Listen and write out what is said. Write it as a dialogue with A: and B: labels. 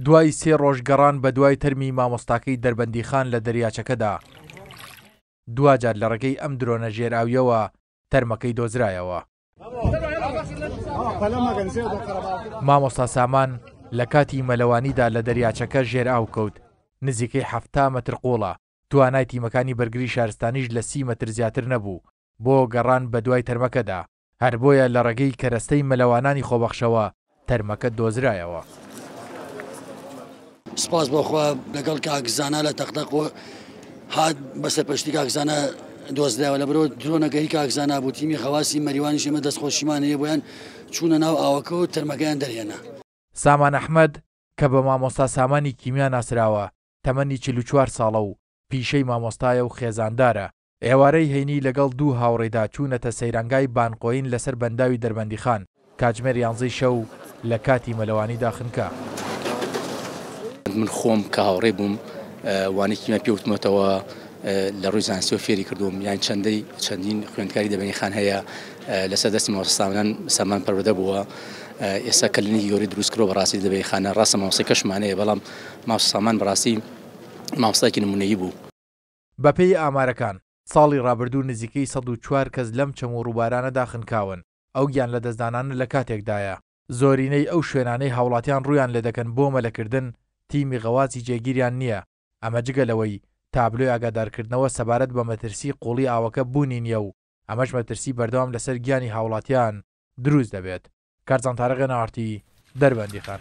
A: دوای سێ ڕۆژگەڕان بە دوای تەرمی مامۆستاکەی دەربەندیخان لە دەریاچەکەدا دوجار لە ڕێگەی ئەم درۆنە ژێراویەوە تەرمەکەی دۆزرایەوە مامۆستا سامان لە کاتی مەلەوانیدا لە دەریاچەکە ژێراو کەوت نزیکەی هەفتا مەتر قۆڵە توانای تیمەکانی بەرگری شارستانیش لە سی مەتر زیاتر نەبوو بۆ گەڕان بە دوای تەرمەکەدا هەر بۆیە لە ڕێگەی کەرەستەی مەلەوانانی
B: خۆبەخشەوە تەرمەکە
A: دۆزرایەوە.
B: سپاس بۆخوا لەگەڵ کاکزانە لە تەختەقۆ هات بەسەر پشتی کاکزانە دۆزداوە لە برۆ درۆنەگەی کاکزانە بوو تیمی خەواسی مەریوانی شێمە دەستخۆشیمان هەیە بۆیان چوونە ناو ئاوەکە و تەرمەکەیان دەرێنە
A: سامان ئەحمد کە بە مامۆستا سامانی کیمیا ناسراوە تەمەنی چلوچوار ساڵە و پیشەی مامۆستایە و خێزاندارە ئێوارەی هەینی لەگەڵ دوو هاوڕێدا چوونەتە سەیرانگای بانقۆین لەسەر بەنداوی دەربەندیخان کاتژمێر یانزەی شەو لە کاتی مەلەوانی داخنکە.
C: من خۆم کە هاوڕێ بووم وانێکیمە پێوتمەتەوە لە ڕووی زانسیۆ فێری کردوم یان چەندەی چەندین خوێندکاری دەبنی خان هەیە لەسەر دەستی مەوەستاانان سامان پەرودە بووە ئێستا کەلنی یۆری دروستکرۆ بەڕاستی دەبێت خانە ڕاستە ماوسی کەشمانەیە بەڵام ماوسسامان بەڕاستی ماوسستاکی نمونەیی بوو
A: بەپێی ئامارەکان ساڵی ڕابردوو نزیکەی ١4 کەس لەم چەم و ڕووبارانە داخنکاون ئەو گیان لە دەستدانان لە کاتێکدایە زۆرینەی ئەو شوێنانەی هاوڵاتیان ڕویان لێ دەکەن بۆ مەلەکردن تیمی غەواچی جێگیریان نییە ئەمە جگە لەوەی تابلۆی ئاگادارکردنەوە سەبارەت بە مەترسی قوڵی ئاوەکە بوونی نییە و ئەمەش مەترسی بەردەوام لەسەر گیانی هاوڵاتیان دروست دەبێت کارزانتارەگە ناارتی دەربەندی خان.